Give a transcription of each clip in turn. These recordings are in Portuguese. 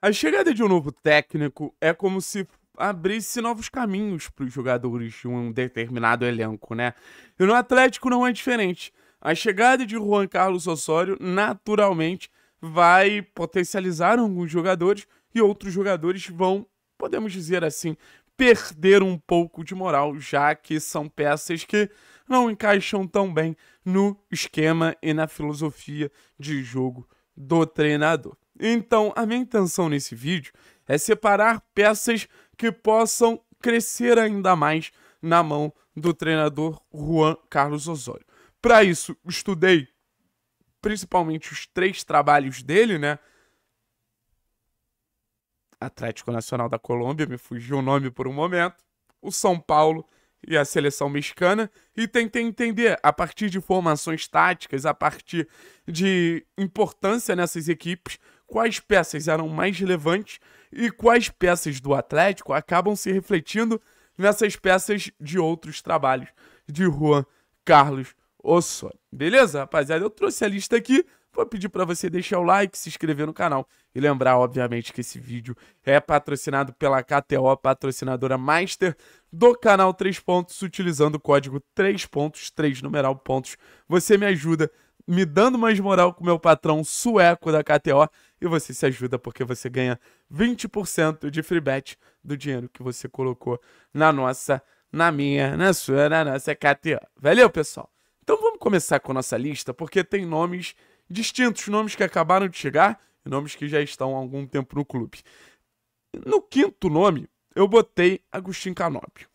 A chegada de um novo técnico é como se abrisse novos caminhos para os jogadores de um determinado elenco, né? E no Atlético não é diferente. A chegada de Juan Carlos Osório, naturalmente, vai potencializar alguns jogadores e outros jogadores vão, podemos dizer assim, perder um pouco de moral, já que são peças que não encaixam tão bem no esquema e na filosofia de jogo do treinador. Então, a minha intenção nesse vídeo é separar peças que possam crescer ainda mais na mão do treinador Juan Carlos Osório. Para isso, estudei principalmente os três trabalhos dele, né? Atlético Nacional da Colômbia, me fugiu o nome por um momento, o São Paulo e a seleção mexicana, e tentei entender a partir de formações táticas, a partir de importância nessas equipes, quais peças eram mais relevantes e quais peças do Atlético acabam se refletindo nessas peças de outros trabalhos de Juan Carlos Osso. Beleza, rapaziada? Eu trouxe a lista aqui. Vou pedir para você deixar o like, se inscrever no canal e lembrar, obviamente, que esse vídeo é patrocinado pela KTO, patrocinadora master do canal 3 pontos, utilizando o código 3 pontos, 3 numeral pontos. Você me ajuda me dando mais moral com meu patrão sueco da KTO e você se ajuda porque você ganha 20% de free bet do dinheiro que você colocou na nossa, na minha, na sua, na nossa KTO. Valeu, pessoal? Então vamos começar com a nossa lista porque tem nomes distintos, nomes que acabaram de chegar e nomes que já estão há algum tempo no clube. No quinto nome, eu botei Agostinho Canópio.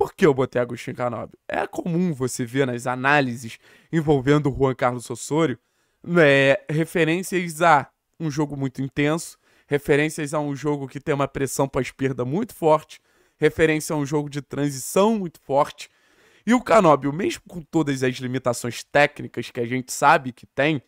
Por que eu botei Agostinho Canobi? É comum você ver nas análises envolvendo o Juan Carlos Sossório né, referências a um jogo muito intenso, referências a um jogo que tem uma pressão para esquerda muito forte, referência a um jogo de transição muito forte. E o Canobbio, mesmo com todas as limitações técnicas que a gente sabe que tem,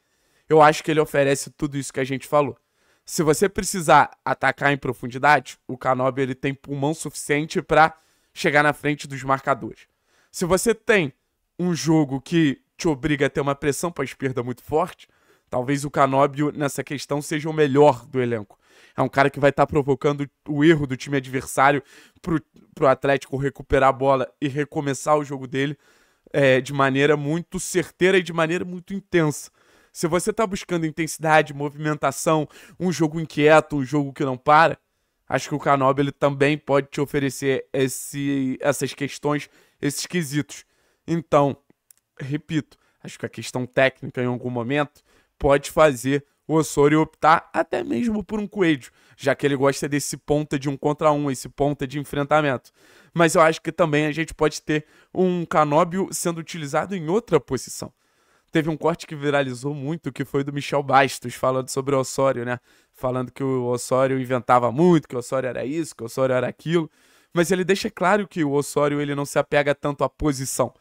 eu acho que ele oferece tudo isso que a gente falou. Se você precisar atacar em profundidade, o Canobbio ele tem pulmão suficiente para chegar na frente dos marcadores. Se você tem um jogo que te obriga a ter uma pressão para a esquerda muito forte, talvez o Canóbio nessa questão seja o melhor do elenco. É um cara que vai estar tá provocando o erro do time adversário para o Atlético recuperar a bola e recomeçar o jogo dele é, de maneira muito certeira e de maneira muito intensa. Se você está buscando intensidade, movimentação, um jogo inquieto, um jogo que não para, acho que o Canobi ele também pode te oferecer esse, essas questões, esses quesitos. Então, repito, acho que a questão técnica em algum momento pode fazer o Osório optar até mesmo por um Coelho, já que ele gosta desse ponta de um contra um, esse ponta de enfrentamento. Mas eu acho que também a gente pode ter um Canóbio sendo utilizado em outra posição teve um corte que viralizou muito, que foi do Michel Bastos, falando sobre o Osório, né? Falando que o Osório inventava muito, que o Osório era isso, que o Osório era aquilo. Mas ele deixa claro que o Osório ele não se apega tanto à posição.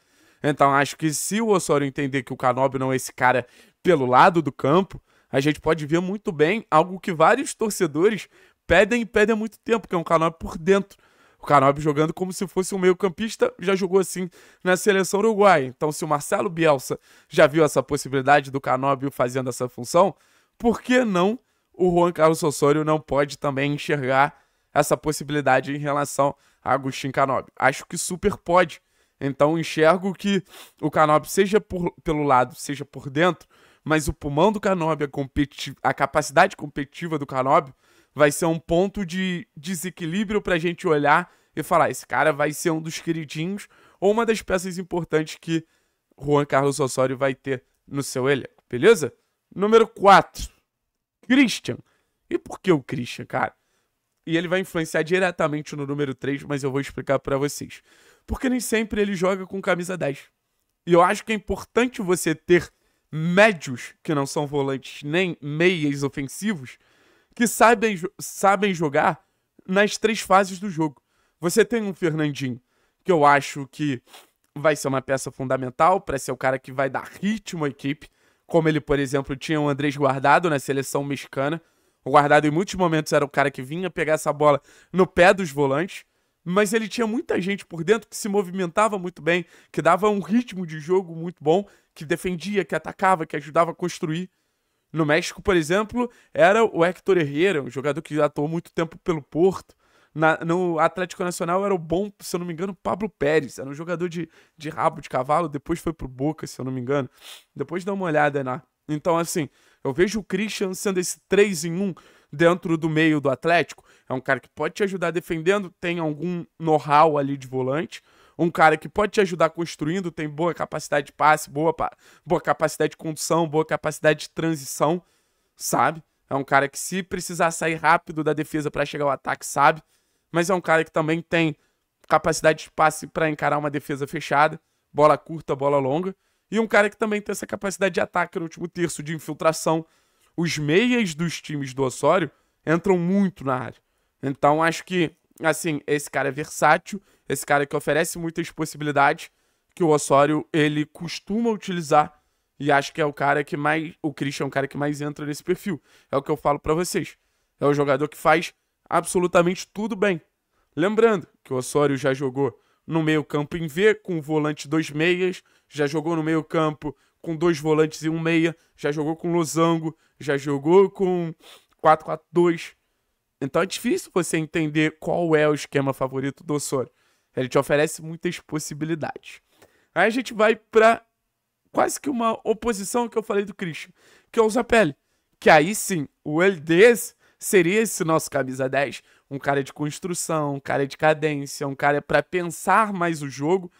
Então acho que se o Osório entender que o Canóbio não é esse cara pelo lado do campo, a gente pode ver muito bem algo que vários torcedores pedem e pedem há muito tempo, que é um Canóbio por dentro o Canob jogando como se fosse um meio-campista, já jogou assim na seleção uruguaia. Então, se o Marcelo Bielsa já viu essa possibilidade do Canobi fazendo essa função, por que não o Juan Carlos Osório não pode também enxergar essa possibilidade em relação a Agostinho Canobi? Acho que super pode. Então, enxergo que o Canobi, seja por, pelo lado, seja por dentro, mas o pulmão do Canobi, a, a capacidade competitiva do Canobi, vai ser um ponto de desequilíbrio para a gente olhar e falar: esse cara vai ser um dos queridinhos ou uma das peças importantes que Juan Carlos Osório vai ter no seu elenco, beleza? Número 4, Christian. E por que o Christian, cara? E ele vai influenciar diretamente no número 3, mas eu vou explicar para vocês. Porque nem sempre ele joga com camisa 10. E eu acho que é importante você ter médios que não são volantes nem meias ofensivos que sabem, sabem jogar nas três fases do jogo. Você tem um Fernandinho, que eu acho que vai ser uma peça fundamental para ser o cara que vai dar ritmo à equipe, como ele, por exemplo, tinha o Andrés Guardado na seleção mexicana. O Guardado, em muitos momentos, era o cara que vinha pegar essa bola no pé dos volantes, mas ele tinha muita gente por dentro que se movimentava muito bem, que dava um ritmo de jogo muito bom, que defendia, que atacava, que ajudava a construir. No México, por exemplo, era o Héctor Herrera, um jogador que atuou muito tempo pelo Porto. Na, no Atlético Nacional era o bom, se eu não me engano, Pablo Pérez. Era um jogador de, de rabo de cavalo, depois foi pro Boca, se eu não me engano. Depois dá uma olhada na. Né? Então, assim, eu vejo o Christian sendo esse 3 em 1 dentro do meio do Atlético. É um cara que pode te ajudar defendendo, tem algum know-how ali de volante um cara que pode te ajudar construindo, tem boa capacidade de passe, boa, boa capacidade de condução, boa capacidade de transição, sabe? É um cara que se precisar sair rápido da defesa para chegar ao ataque, sabe? Mas é um cara que também tem capacidade de passe para encarar uma defesa fechada, bola curta, bola longa, e um cara que também tem essa capacidade de ataque no último terço de infiltração. Os meias dos times do Osório entram muito na área. Então acho que assim, esse cara é versátil, esse cara que oferece muitas possibilidades que o Osório ele costuma utilizar e acho que é o cara que mais o Christian é o cara que mais entra nesse perfil. É o que eu falo para vocês. É o jogador que faz absolutamente tudo bem. Lembrando que o Osório já jogou no meio-campo em V com volante dois meias, já jogou no meio-campo com dois volantes e um meia, já jogou com losango, já jogou com 4-4-2, então é difícil você entender qual é o esquema favorito do Osório. Ele te oferece muitas possibilidades. Aí a gente vai para quase que uma oposição que eu falei do Christian, que é o Zapelli. Que aí sim, o LDS seria esse nosso camisa 10. Um cara de construção, um cara de cadência, um cara para pensar mais o jogo.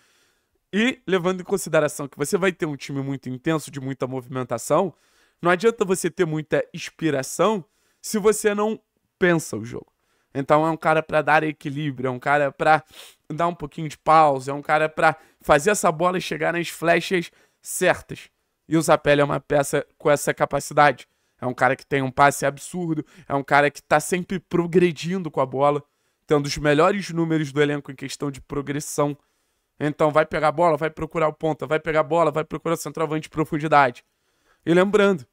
E levando em consideração que você vai ter um time muito intenso, de muita movimentação, não adianta você ter muita inspiração se você não pensa o jogo. Então é um cara para dar equilíbrio, é um cara para dar um pouquinho de pausa, é um cara para fazer essa bola chegar nas flechas certas. E o Zapelli é uma peça com essa capacidade. É um cara que tem um passe absurdo, é um cara que está sempre progredindo com a bola, tendo os melhores números do elenco em questão de progressão. Então vai pegar a bola, vai procurar o ponta, vai pegar a bola, vai procurar o centroavante de profundidade. E lembrando,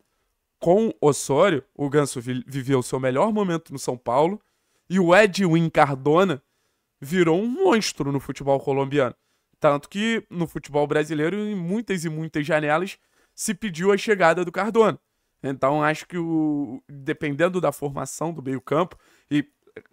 com Osório, o Ganso viveu o seu melhor momento no São Paulo, e o Edwin Cardona virou um monstro no futebol colombiano. Tanto que no futebol brasileiro, em muitas e muitas janelas, se pediu a chegada do Cardona. Então acho que o, dependendo da formação do meio-campo, e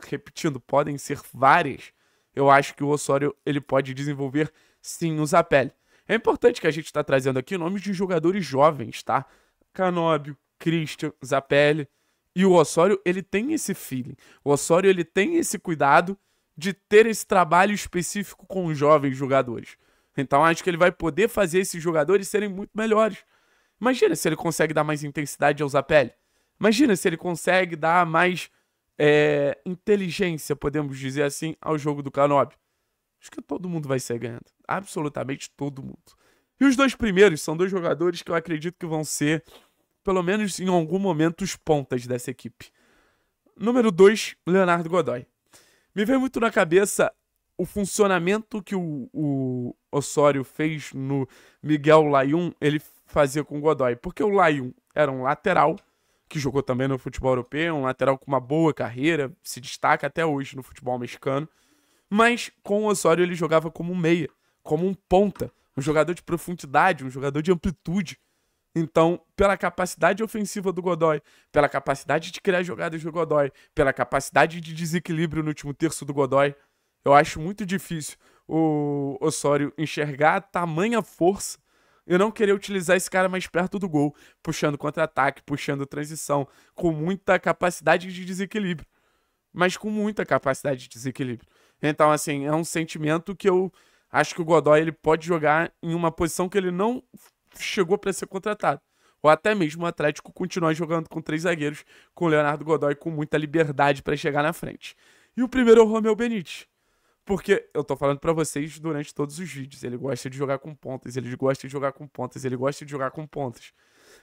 repetindo, podem ser várias, eu acho que o Osório ele pode desenvolver sim o Zapelli. É importante que a gente está trazendo aqui nomes de jogadores jovens, tá? Canóbio, Christian, Zapelli. E o Osório, ele tem esse feeling. O Osório, ele tem esse cuidado de ter esse trabalho específico com os jovens jogadores. Então acho que ele vai poder fazer esses jogadores serem muito melhores. Imagina se ele consegue dar mais intensidade ao Zapelli. Imagina se ele consegue dar mais é, inteligência, podemos dizer assim, ao jogo do Canobi. Acho que todo mundo vai ser ganhando. Absolutamente todo mundo. E os dois primeiros são dois jogadores que eu acredito que vão ser pelo menos em algum momento, os pontas dessa equipe. Número 2, Leonardo Godoy. Me veio muito na cabeça o funcionamento que o, o Osório fez no Miguel Layun, ele fazia com o Godoy. Porque o Layun era um lateral, que jogou também no futebol europeu, um lateral com uma boa carreira, se destaca até hoje no futebol mexicano. Mas com o Osório ele jogava como um meia, como um ponta, um jogador de profundidade, um jogador de amplitude, então, pela capacidade ofensiva do Godoy, pela capacidade de criar jogadas do Godoy, pela capacidade de desequilíbrio no último terço do Godoy, eu acho muito difícil o Osório enxergar a tamanha força e não querer utilizar esse cara mais perto do gol, puxando contra-ataque, puxando transição, com muita capacidade de desequilíbrio. Mas com muita capacidade de desequilíbrio. Então, assim, é um sentimento que eu acho que o Godoy ele pode jogar em uma posição que ele não chegou para ser contratado. Ou até mesmo o Atlético continuar jogando com três zagueiros, com o Leonardo Godoy com muita liberdade para chegar na frente. E o primeiro é o Romeu Benítez. Porque eu tô falando para vocês durante todos os vídeos. Ele gosta de jogar com pontas, ele gosta de jogar com pontas, ele gosta de jogar com pontas.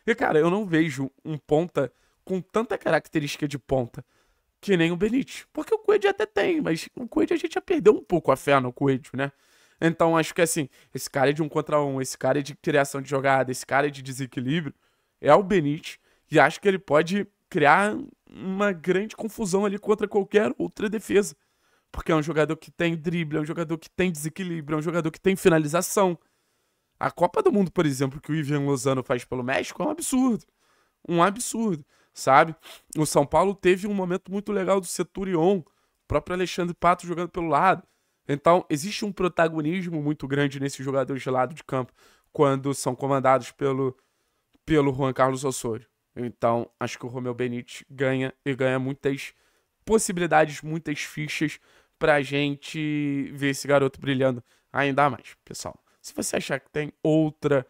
E, cara, eu não vejo um ponta com tanta característica de ponta que nem o Benítez. Porque o Coelho até tem, mas o Coelho a gente já perdeu um pouco a fé no Coelho, né? Então acho que assim, esse cara é de um contra um, esse cara é de criação de jogada, esse cara é de desequilíbrio, é o Benítez. E acho que ele pode criar uma grande confusão ali contra qualquer outra defesa. Porque é um jogador que tem drible, é um jogador que tem desequilíbrio, é um jogador que tem finalização. A Copa do Mundo, por exemplo, que o Ivan Lozano faz pelo México é um absurdo. Um absurdo, sabe? O São Paulo teve um momento muito legal do Seturion, o próprio Alexandre Pato jogando pelo lado. Então, existe um protagonismo muito grande nesses jogadores de lado de campo quando são comandados pelo, pelo Juan Carlos Osório. Então, acho que o Romeu Benítez ganha e ganha muitas possibilidades, muitas fichas para a gente ver esse garoto brilhando ainda mais, pessoal. Se você achar que tem outra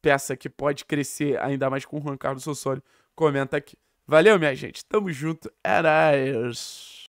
peça que pode crescer ainda mais com o Juan Carlos Osório, comenta aqui. Valeu, minha gente. Tamo junto. Era isso.